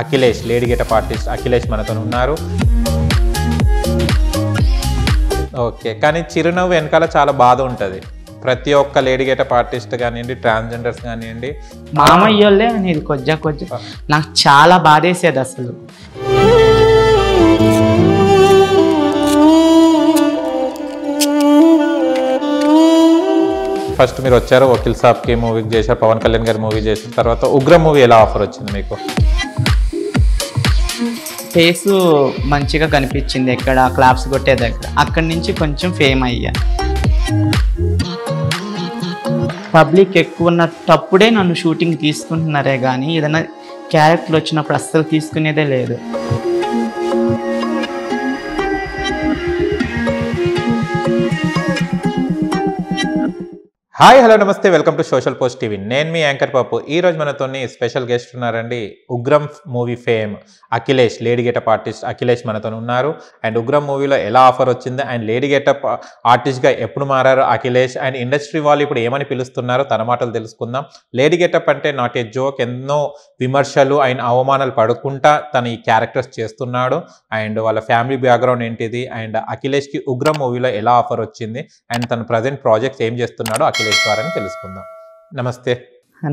Akhilesh lady getup artist Akhilesh మనతో ఉన్నారు okay కానీ చిరునవ్వు వెనకాల చాలా బాధ ఉంటుంది ప్రతి ఒక్క లేడీ గెటప్ ఆర్టిస్ట్ కానివ్వండి ట్రాన్స్జెండర్స్ కానివ్వండి మామయ్యోళ్ళే అనేది కొద్దిగా కొద్దిగా నాకు చాలా బాధేసేది అసలు ఫస్ట్ మీరు వచ్చారు వకీల్ సాబ్కి మూవీకి చేశారు పవన్ కళ్యాణ్ గారి మూవీ చేసిన తర్వాత ఉగ్ర మూవీ ఎలా ఆఫర్ వచ్చింది మీకు ఫేస్ మంచిగా కనిపించింది ఎక్కడ క్లాప్స్ కొట్టే దగ్గర అక్కడి నుంచి కొంచెం ఫేమ్ అయ్యా పబ్లిక్ ఎక్కువ ఉన్నప్పుడే నన్ను షూటింగ్ తీసుకుంటున్నారే కానీ ఏదైనా క్యారెక్టర్లు వచ్చినప్పుడు అస్సలు తీసుకునేదే లేదు hi hello namaste welcome to social post TV నేను మీ యాంకర్ పాపు ఈ రోజు మనతో స్పెషల్ గెస్ట్ ఉన్నారండి Ugram movie fame Akhilesh lady getup artist Akhilesh మనతో ఉన్నారు అండ్ ఉగ్రం మూవీలో ఎలా ఆఫర్ వచ్చింది అండ్ లేడీ గెటప్ ఆర్టిస్ట్గా ఎప్పుడు మారారు అఖిలేష్ అండ్ ఇండస్ట్రీ వాళ్ళు ఇప్పుడు ఏమని పిలుస్తున్నారో తన మాటలు తెలుసుకుందాం లేడీ గెటప్ అంటే నాట్ ఏ జోక్ ఎన్నో విమర్శలు అండ్ అవమానాలు పడుకుంటా తన ఈ క్యారెక్టర్స్ చేస్తున్నాడు అండ్ వాళ్ళ ఫ్యామిలీ బ్యాక్గ్రౌండ్ ఏంటిది అండ్ అఖిలేష్కి ఉగ్రం మూవీలో ఎలా ఆఫర్ వచ్చింది అండ్ తన ప్రజెంట్ ప్రాజెక్ట్స్ ఏం చేస్తున్నాడో అఖిలేష్ వెంకటేశ్వర అని తెలుసుకుందాం నమస్తే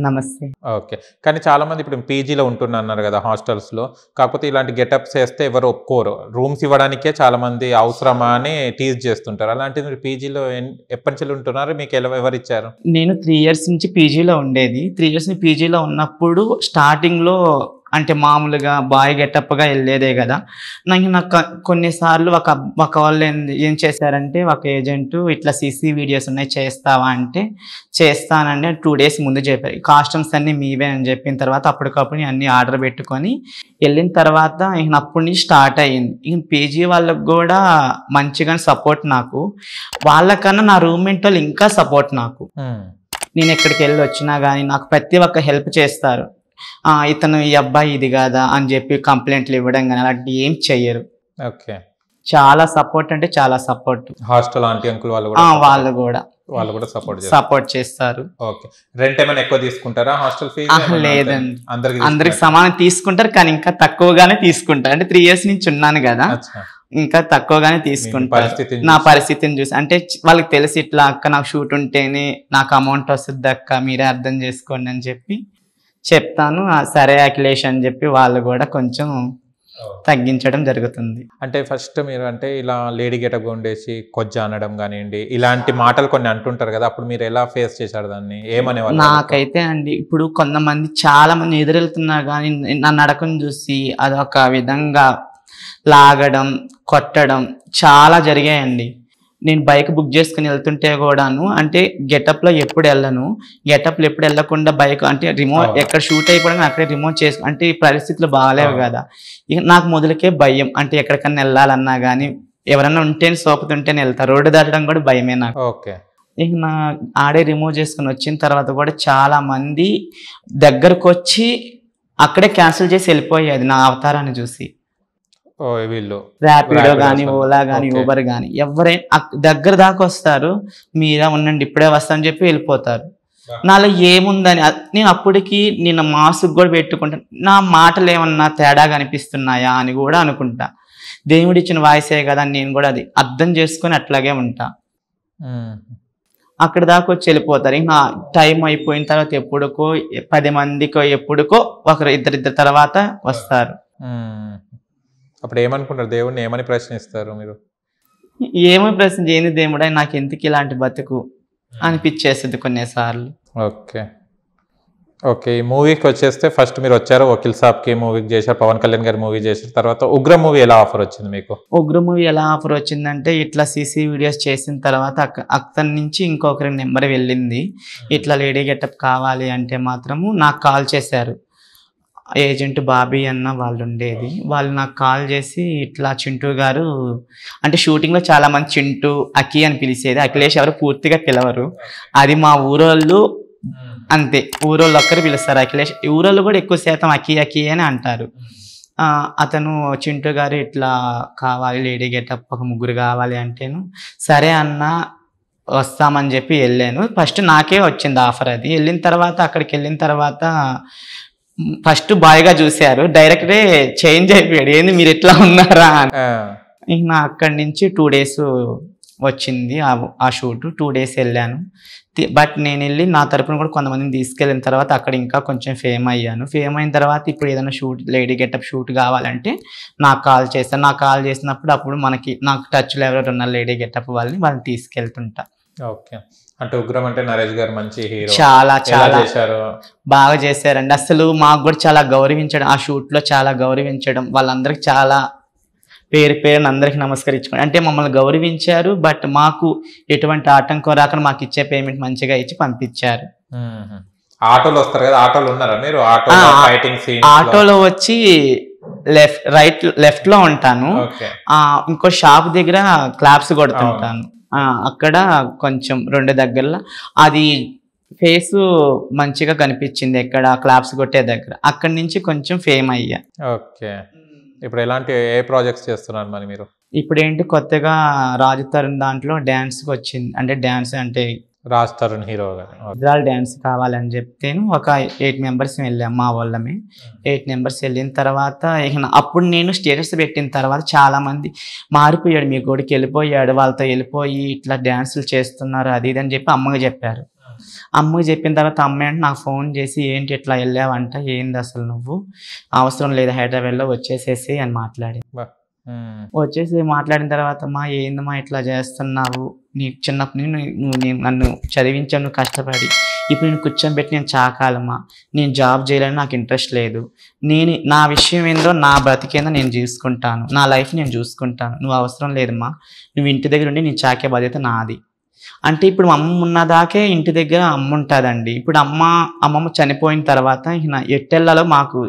నమస్తే ఓకే కానీ చాలా మంది ఇప్పుడు పీజీలో ఉంటున్నా అన్నారు కదా హాస్టల్స్ లో కాకపోతే ఇలాంటి గెటప్స్ వేస్తే ఎవరు ఒప్పుకోరు రూమ్స్ ఇవ్వడానికే చాలా మంది అవసరమా అని టీజ్ చేస్తుంటారు అలాంటిది మీరు పీజీలో ఎప్పటి నుంచి ఉంటున్నారు మీకు ఎలా ఎవరు ఇచ్చారు నేను త్రీ ఇయర్స్ నుంచి పీజీలో ఉండేది త్రీ ఇయర్స్ పీజీలో ఉన్నప్పుడు స్టార్టింగ్ లో అంటే మామూలుగా బాయ్ గెటప్గా వెళ్ళేదే కదా నాకు నాకు కొన్నిసార్లు ఒక ఒక వాళ్ళు ఏం చేశారంటే ఒక ఏజెంట్ ఇట్లా సీసీ వీడియోస్ ఉన్నాయి చేస్తావా అంటే చేస్తానండి టూ డేస్ ముందు చెప్పారు కాస్ట్యూమ్స్ అన్నీ మీవే అని చెప్పిన తర్వాత అప్పటికప్పుడు అన్నీ ఆర్డర్ పెట్టుకొని వెళ్ళిన తర్వాత ఇంకా అప్పుడు నుంచి స్టార్ట్ అయ్యింది ఇంక పీజీ వాళ్ళకు కూడా మంచిగా సపోర్ట్ నాకు వాళ్ళకన్నా నా రూమ్మేట్ వాళ్ళు ఇంకా సపోర్ట్ నాకు నేను ఎక్కడికి వెళ్ళి వచ్చినా కానీ నాకు ప్రతి ఒక్క హెల్ప్ చేస్తారు ఇతను ఈ అబ్బాయి ఇది కాదా అని చెప్పి కంప్లైంట్లు ఇవ్వడం కానీ అలాంటి ఏం చెయ్యరు ఓకే చాలా సపోర్ట్ అంటే చాలా సపోర్ట్ హాస్టల్ ఆంటీ అంకుల్ వాళ్ళు కూడా వాళ్ళు కూడా వాళ్ళు కూడా సపోర్ట్ సపోర్ట్ చేస్తారు ఓకే రెంట్ ఏమైనా ఎక్కువ తీసుకుంటారా హాస్టల్ లేదండి అందరికి అందరికి సమానం తీసుకుంటారు కానీ ఇంకా తక్కువగానే తీసుకుంటారు అంటే త్రీ ఇయర్స్ నుంచి ఉన్నాను కదా ఇంకా తక్కువగానే తీసుకుంటారు నా పరిస్థితిని చూసి అంటే వాళ్ళకి తెలిసి ఇట్లా అక్క నాకు షూట్ ఉంటేనే నాకు అమౌంట్ వస్తుంది అక్క మీరే అర్థం చేసుకోండి అని చెప్పి చెప్తాను సరే అఖిలేష్ అని చెప్పి వాళ్ళు కూడా కొంచెం తగ్గించడం జరుగుతుంది అంటే ఫస్ట్ మీరు అంటే ఇలా లేడీ గెట గుండేసి కొజ్జ అనడం కానివ్వండి ఇలాంటి మాటలు కొన్ని అంటుంటారు కదా అప్పుడు మీరు ఎలా ఫేస్ చేశారు దాన్ని ఏమనే నాకైతే అండి ఇప్పుడు కొంతమంది చాలా మంది ఎదురెళ్తున్నారు కానీ నా నడకను చూసి అదొక విధంగా లాగడం కొట్టడం చాలా జరిగాయండి నేను బైక్ బుక్ చేసుకుని వెళ్తుంటే కూడాను అంటే గెటప్లో ఎప్పుడు వెళ్ళను గెటప్లో ఎప్పుడు వెళ్ళకుండా బైక్ అంటే రిమోట్ ఎక్కడ షూట్ అయిపోవడం అక్కడే రిమోట్ చేసు అంటే ఈ పరిస్థితులు బాగాలేవు కదా ఇక నాకు మొదలకే భయం అంటే ఎక్కడికన్నా వెళ్ళాలన్నా కానీ ఎవరన్నా ఉంటే సోపుతుంటేనే వెళ్తా రోడ్డు దాటడం కూడా భయమే నాకు ఓకే ఇక నా ఆడే రిమూవ్ చేసుకుని వచ్చిన తర్వాత కూడా చాలా మంది దగ్గరకు వచ్చి అక్కడే క్యాన్సిల్ చేసి వెళ్ళిపోయేది నా అవతారాన్ని చూసి రాపిడో ర్యాపిడో కానీ ఓలా కానీ ఊబర్ కానీ ఎవరైనా దగ్గర దాకా వస్తారు మీరే ఉండండి ఇప్పుడే వస్తా అని చెప్పి వెళ్ళిపోతారు నాలో ఏముందని నేను అప్పటికి నిన్న మాస్క్ కూడా పెట్టుకుంటాను నా మాటలు ఏమన్నా తేడా కనిపిస్తున్నాయా అని కూడా అనుకుంటా ఇచ్చిన వాయిసే కదా నేను కూడా అది అర్థం చేసుకుని అట్లాగే ఉంటా అక్కడ దాకా వచ్చి వెళ్ళిపోతారు ఇంకా టైం అయిపోయిన తర్వాత ఎప్పుడుకో పది మందికో ఎప్పుడుకో ఒకరు ఇద్దరిద్దరు తర్వాత వస్తారు అప్పుడు ఏమనుకుంటారు దేవుడిని ఏమని ప్రశ్నిస్తారు మీరు ఏమని ప్రశ్న చేయని దేవుడు నాకు ఎందుకు ఇలాంటి బతుకు అనిపించేస్తుంది కొన్నిసార్లు ఓకే ఓకే ఈ మూవీకి వచ్చేస్తే ఫస్ట్ మీరు వచ్చారు వకీల్ సాబ్కి మూవీకి చేశారు పవన్ కళ్యాణ్ గారి మూవీ చేసిన తర్వాత ఉగ్ర మూవీ ఎలా ఆఫర్ వచ్చింది మీకు ఉగ్ర మూవీ ఎలా ఆఫర్ వచ్చిందంటే ఇట్లా సీసీ వీడియోస్ చేసిన తర్వాత అక్కడి నుంచి ఇంకొకరి నెంబర్ వెళ్ళింది ఇట్లా లేడీ గెటప్ కావాలి అంటే మాత్రము నాకు కాల్ చేశారు ఏజెంట్ బాబీ అన్న వాళ్ళు ఉండేది వాళ్ళు నాకు కాల్ చేసి ఇట్లా చింటూ గారు అంటే షూటింగ్లో చాలామంది చింటూ అఖి అని పిలిచేది అఖిలేష్ ఎవరు పూర్తిగా పిలవరు అది మా ఊరోళ్ళు అంతే ఊరోళ్ళు ఒక్కరు పిలుస్తారు అఖిలేష్ ఊరోళ్ళు కూడా ఎక్కువ శాతం అఖి అఖి అని అంటారు అతను చింటూ గారు ఇట్లా కావాలి లేడీ గెటప్ ఒక ముగ్గురు కావాలి అంటేను సరే అన్న వస్తామని చెప్పి వెళ్ళాను ఫస్ట్ నాకే వచ్చింది ఆఫర్ అది వెళ్ళిన తర్వాత అక్కడికి వెళ్ళిన తర్వాత ఫస్ట్ గా చూశారు డైరెక్ట్ చేంజ్ అయిపోయాడు ఏంది మీరు ఎట్లా ఉన్నారా నా అక్కడి నుంచి టూ డేస్ వచ్చింది ఆ షూట్ టూ డేస్ వెళ్ళాను బట్ నేను వెళ్ళి నా తరపున కూడా కొంతమందిని తీసుకెళ్ళిన తర్వాత అక్కడ ఇంకా కొంచెం ఫేమ్ అయ్యాను ఫేమ్ అయిన తర్వాత ఇప్పుడు ఏదైనా షూట్ లేడీ గెటప్ షూట్ కావాలంటే నాకు కాల్ చేస్తాను నాకు కాల్ చేసినప్పుడు అప్పుడు మనకి నాకు టచ్లో ఎవరైనా ఉన్న లేడీ గెటప్ వాళ్ళని వాళ్ళని తీసుకెళ్తుంటా ఓకే అంటే ఉగ్రం అంటే నరేష్ గారు మంచి హీరో చాలా చాలా చేశారు బాగా చేశారండి అసలు మాకు కూడా చాలా గౌరవించడం ఆ షూట్ లో చాలా గౌరవించడం వాళ్ళందరికి చాలా పేరు పేరుని అందరికి నమస్కరించుకోండి అంటే మమ్మల్ని గౌరవించారు బట్ మాకు ఎటువంటి ఆటంకం రాకుండా మాకు ఇచ్చే పేమెంట్ మంచిగా ఇచ్చి పంపించారు ఆటోలు వస్తారు కదా ఆటోలు ఉన్నారా మీరు ఆటోలో వచ్చి లెఫ్ట్ రైట్ లెఫ్ట్ లో ఉంటాను ఇంకో షాప్ దగ్గర క్లాప్స్ కొడుతుంటాను అక్కడ కొంచెం రెండు దగ్గరలో అది ఫేస్ మంచిగా కనిపించింది ఎక్కడ క్లాప్స్ కొట్టే దగ్గర అక్కడి నుంచి కొంచెం ఫేమ్ అయ్యా ఓకే ఇప్పుడు ఎలాంటి ఏ ప్రాజెక్ట్స్ చేస్తున్నారు మరి మీరు ఇప్పుడు ఏంటి కొత్తగా రాజు తరుణ్ దాంట్లో డ్యాన్స్కి వచ్చింది అంటే డ్యాన్స్ అంటే రాస్తారు హీరో గారు డ్యాన్స్ కావాలని చెప్తే ఒక ఎయిట్ మెంబర్స్ వెళ్ళాం మా వాళ్ళమే ఎయిట్ మెంబర్స్ వెళ్ళిన తర్వాత అప్పుడు నేను స్టేటస్ పెట్టిన తర్వాత చాలామంది మారిపోయాడు మీ కొడుకు వెళ్ళిపోయాడు వాళ్ళతో వెళ్ళిపోయి ఇట్లా డ్యాన్సులు చేస్తున్నారు అది ఇది అని చెప్పి అమ్మకి చెప్పారు అమ్మకి చెప్పిన తర్వాత అమ్మ అంటే నాకు ఫోన్ చేసి ఏంటి ఇట్లా వెళ్ళావంట ఏంది అసలు నువ్వు అవసరం లేదు హైదరాబాద్లో వచ్చేసేసి అని మాట్లాడి వచ్చేసి మాట్లాడిన తర్వాత మా ఏందమ్మా ఇట్లా చేస్తున్నావు నీకు చిన్నప్పుడు నేను నేను నన్ను చదివించాను కష్టపడి ఇప్పుడు నేను కూర్చోబెట్టి నేను చాకాలమ్మా నేను జాబ్ చేయాలని నాకు ఇంట్రెస్ట్ లేదు నేను నా విషయం ఏందో నా బ్రతికేందో నేను చూసుకుంటాను నా లైఫ్ నేను చూసుకుంటాను నువ్వు అవసరం లేదమ్మా నువ్వు ఇంటి దగ్గర ఉండి నేను చాకే బాధ్యత నాది అంటే ఇప్పుడు అమ్మ ఉన్నదాకే ఇంటి దగ్గర అమ్మ ఉంటుందండి ఇప్పుడు అమ్మ అమ్మమ్మ చనిపోయిన తర్వాత ఎట్టెళ్ళలో మాకు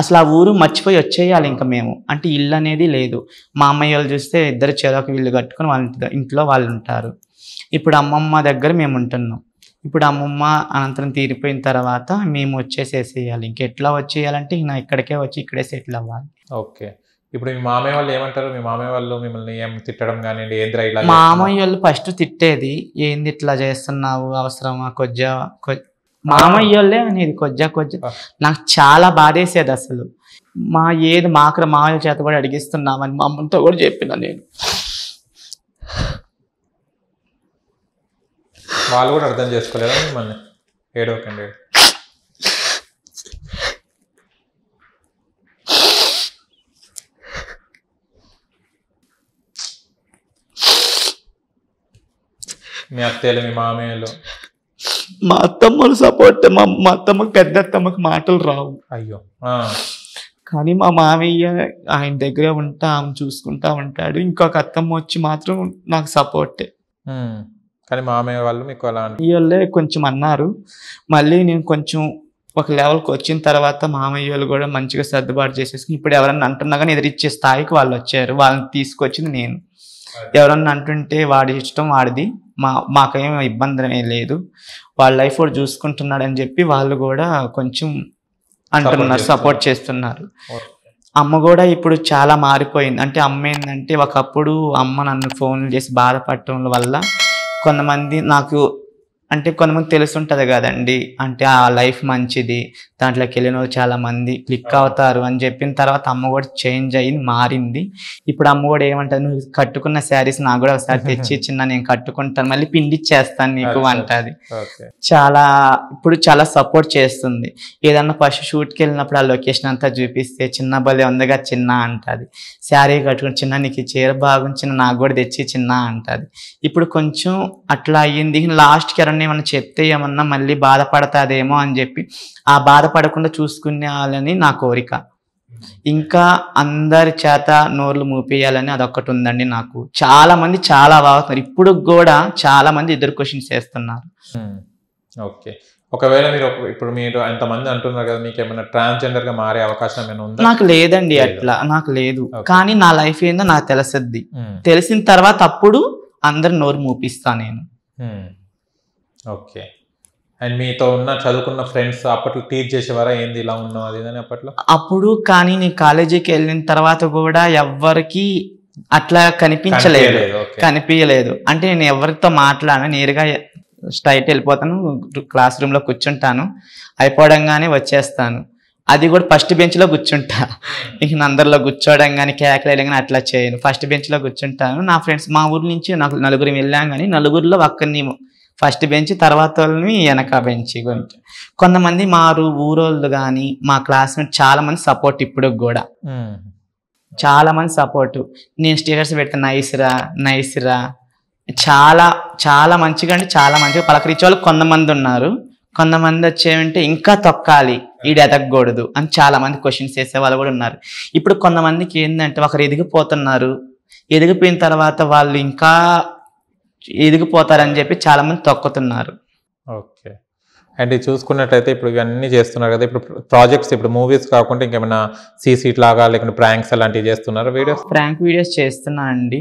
అసలు ఆ ఊరు మర్చిపోయి వచ్చేయాలి ఇంకా మేము అంటే ఇల్లు అనేది లేదు మా అమ్మయ్య వాళ్ళు చూస్తే ఇద్దరు చెరొక ఇల్లు కట్టుకొని వాళ్ళ ఇంట్లో వాళ్ళు ఉంటారు ఇప్పుడు అమ్మమ్మ దగ్గర మేము ఉంటున్నాం ఇప్పుడు అమ్మమ్మ అనంతరం తీరిపోయిన తర్వాత మేము వచ్చేసేసేయాలి ఇంకెట్లా వచ్చేయాలంటే నా ఇక్కడికే వచ్చి ఇక్కడే సెటిల్ అవ్వాలి ఓకే ఇప్పుడు మీ మామయ్య వాళ్ళు ఏమంటారు మీ మామయ్య వాళ్ళు మిమ్మల్ని ఏం తిట్టడం కానివ్వండి ఏంద్రా ఇలా మామయ్య వాళ్ళు ఫస్ట్ తిట్టేది ఏంది ఇట్లా చేస్తున్నావు అవసరమా కొద్దిగా మామయ్యోళ్ళే అనేది కొద్దిగా కొద్దిగా నాకు చాలా బాధేసేది అసలు మా ఏది మాకు మామయ్య చేత కూడా అడిగిస్తున్నామని మా అమ్మతో కూడా చెప్పిన నేను వాళ్ళు కూడా అర్థం చేసుకోలేదా మిమ్మల్ని ఏడవకండి మీ అత్తయ్యలు మీ మామయ్యలు మా అత్తమ్మను సపోర్ట్ మా మా అత్తమ్మ పెద్ద అత్తమ్మకి మాటలు రావు అయ్యో కానీ మా మామయ్య ఆయన దగ్గరే ఉంటా ఆమె చూసుకుంటా ఉంటాడు ఇంకొక అత్తమ్మ వచ్చి మాత్రం నాకు సపోర్టే కానీ మామయ్య వాళ్ళు మీకు అలా వాళ్ళే కొంచెం అన్నారు మళ్ళీ నేను కొంచెం ఒక లెవెల్కి వచ్చిన తర్వాత మామయ్య వాళ్ళు కూడా మంచిగా సర్దుబాటు చేసేసుకుని ఇప్పుడు ఎవరన్నా అంటున్నా కానీ ఎదిరిచ్చే స్థాయికి వాళ్ళు వచ్చారు వాళ్ళని తీసుకొచ్చింది నేను ఎవరన్నా అంటుంటే వాడి ఇష్టం వాడిది మా మాకేం ఇబ్బంది లేదు వాళ్ళ లైఫ్ కూడా చూసుకుంటున్నాడని చెప్పి వాళ్ళు కూడా కొంచెం అంటున్నారు సపోర్ట్ చేస్తున్నారు అమ్మ కూడా ఇప్పుడు చాలా మారిపోయింది అంటే అమ్మ ఏంటంటే ఒకప్పుడు అమ్మ నన్ను ఫోన్లు చేసి బాధపడటం వల్ల కొంతమంది నాకు అంటే కొంతమంది తెలుసుంటది కదండి అంటే ఆ లైఫ్ మంచిది దాంట్లోకి వెళ్ళిన వాళ్ళు చాలా మంది క్లిక్ అవుతారు అని చెప్పిన తర్వాత అమ్మ కూడా చేంజ్ అయ్యింది మారింది ఇప్పుడు అమ్మ కూడా ఏమంటారు నువ్వు కట్టుకున్న శారీస్ నాకు కూడా ఒకసారి తెచ్చి చిన్న నేను కట్టుకుంటాను మళ్ళీ పిండి చేస్తాను నీకు అంటది చాలా ఇప్పుడు చాలా సపోర్ట్ చేస్తుంది ఏదన్నా ఫస్ట్ షూట్కి వెళ్ళినప్పుడు ఆ లొకేషన్ అంతా చూపిస్తే చిన్న బలి ఉందిగా చిన్న అంటది శారీ కట్టుకుని చిన్న నీకు చీర బాగుంది చిన్న నాకు కూడా తెచ్చి చిన్న అంటది ఇప్పుడు కొంచెం అట్లా అయ్యింది లాస్ట్కి ఎవరైనా ఎవరిని ఏమన్నా చెప్తే ఏమన్నా మళ్ళీ బాధపడతాదేమో అని చెప్పి ఆ బాధపడకుండా చూసుకునే వాళ్ళని నా కోరిక ఇంకా అందరి చేత నోర్లు మూపేయాలని అదొక్కటి ఉందండి నాకు చాలా మంది చాలా బాగుతున్నారు ఇప్పుడు కూడా చాలా మంది ఇద్దరు క్వశ్చన్స్ చేస్తున్నారు ఓకే ఒకవేళ మీరు ఇప్పుడు మీరు ఎంతమంది అంటున్నారు కదా మీకు ఏమైనా ట్రాన్స్జెండర్ గా మారే అవకాశం ఏమైనా ఉందా నాకు లేదండి అట్లా నాకు లేదు కానీ నా లైఫ్ ఏందో నాకు తెలుసుద్ది తెలిసిన తర్వాత అప్పుడు అందరు నోరు మూపిస్తా నేను ఓకే అండ్ మీతో ఉన్న చదువుకున్న ఫ్రెండ్స్ అప్పట్లో టీచ్ చేసేవారా ఏంది ఇలా ఉన్నావు అది అని అప్పట్లో అప్పుడు కానీ నేను కాలేజీకి వెళ్ళిన తర్వాత కూడా ఎవ్వరికి అట్లా కనిపించలేదు కనిపించలేదు అంటే నేను ఎవరితో మాట్లాడను నేరుగా స్ట్రైట్ వెళ్ళిపోతాను క్లాస్ రూమ్లో కూర్చుంటాను అయిపోవడంగానే వచ్చేస్తాను అది కూడా ఫస్ట్ బెంచ్లో కూర్చుంటా ఇంక అందరిలో కూర్చోవడం కానీ కేకలు కానీ అట్లా చేయను ఫస్ట్ బెంచ్లో కూర్చుంటాను నా ఫ్రెండ్స్ మా ఊరి నుంచి నాకు నలుగురు వెళ్ళాం కానీ నలుగురిలో ఒక్కరిని ఫస్ట్ బెంచ్ తర్వాత వాళ్ళని వెనక బెంచ్ గురించి కొంతమంది మారు ఊరోళ్ళు కానీ మా క్లాస్మేట్ చాలా మంది సపోర్ట్ ఇప్పుడు కూడా చాలా మంది సపోర్ట్ నేను స్టేటస్ పెడితే నైస్రా నైస్రా నైస్ రా చాలా చాలా మంచిగా అంటే చాలా మంచిగా పలకరించే వాళ్ళు కొంతమంది ఉన్నారు కొంతమంది వచ్చేవంటే ఇంకా తొక్కాలి ఈడు ఎదగకూడదు అని చాలా మంది క్వశ్చన్స్ చేసే వాళ్ళు కూడా ఉన్నారు ఇప్పుడు కొంతమందికి ఏంటంటే ఒకరు ఎదిగిపోతున్నారు ఎదిగిపోయిన తర్వాత వాళ్ళు ఇంకా ఎదిగిపోతారని చెప్పి చాలామంది తొక్కుతున్నారు ఓకే అండ్ ఇది చూసుకున్నట్లయితే ఇప్పుడు ఇవన్నీ చేస్తున్నారు కదా ఇప్పుడు ప్రాజెక్ట్స్ ఇప్పుడు మూవీస్ కాకుండా ఇంకేమైనా సీసీట్ లాగా లేకుంటే ప్రాంక్స్ అలాంటివి చేస్తున్నారు వీడియోస్ ప్రాంక్ వీడియోస్ చేస్తున్నా అండి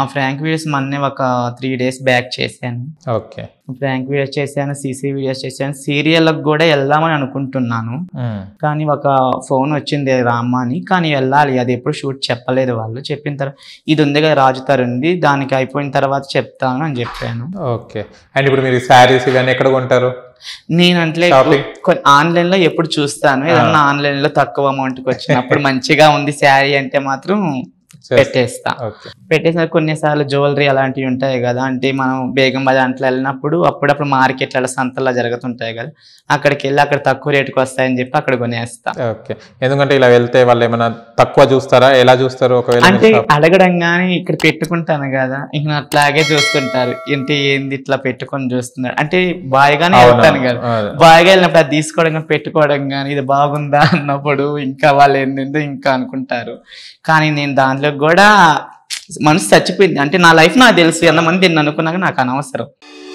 ఆ ప్రాంక్ వీడియోస్ మొన్నే ఒక త్రీ డేస్ బ్యాక్ చేశాను ఓకే ప్రాంక్ వీడియోస్ చేశాను సీసీ వీడియోస్ చేశాను సీరియల్కి కూడా వెళ్దామని అనుకుంటున్నాను కానీ ఒక ఫోన్ వచ్చింది రామ్మ అని కానీ వెళ్ళాలి అది ఎప్పుడు షూట్ చెప్పలేదు వాళ్ళు చెప్పిన తర్వాత ఇది ఉంది కదా రాజు తరుంది దానికి అయిపోయిన తర్వాత చెప్తాను అని చెప్పాను ఓకే అండ్ ఇప్పుడు మీరు శారీస్ కానీ ఎక్కడ కొంటారు నేను అంటే ఆన్లైన్ లో ఎప్పుడు చూస్తాను ఏదన్నా ఆన్లైన్ లో తక్కువ అమౌంట్ కి వచ్చినప్పుడు మంచిగా ఉంది శారీ అంటే మాత్రం పెట్టేస్తా పెట్టేసిన కొన్నిసార్లు జ్యువెలరీ అలాంటివి ఉంటాయి కదా అంటే మనం బేగం దాంట్లో వెళ్ళినప్పుడు అప్పుడప్పుడు మార్కెట్ సంతల్లో జరుగుతుంటాయి కదా అక్కడికి వెళ్ళి అక్కడ తక్కువ రేటుకి వస్తాయని చెప్పి అక్కడ కొనేస్తా ఎందుకంటే ఇలా వెళ్తే వాళ్ళు ఏమైనా తక్కువ చూస్తారా ఎలా చూస్తారు అంటే అడగడం కానీ ఇక్కడ పెట్టుకుంటాను కదా ఇంక అట్లాగే చూస్తుంటారు ఏంటి ఏంది ఇట్లా పెట్టుకొని చూస్తున్నారు అంటే బాయ్గానే వెళ్తాను కదా బాయ్గా వెళ్ళినప్పుడు అది తీసుకోవడం పెట్టుకోవడం కానీ ఇది బాగుందా అన్నప్పుడు ఇంకా వాళ్ళు ఏంటంటే ఇంకా అనుకుంటారు కానీ నేను దాంట్లో వాళ్ళకి కూడా మనసు చచ్చిపోయింది అంటే నా లైఫ్ నాకు తెలుసు ఎంతమంది నేను అనుకున్నాక నాకు అనవసరం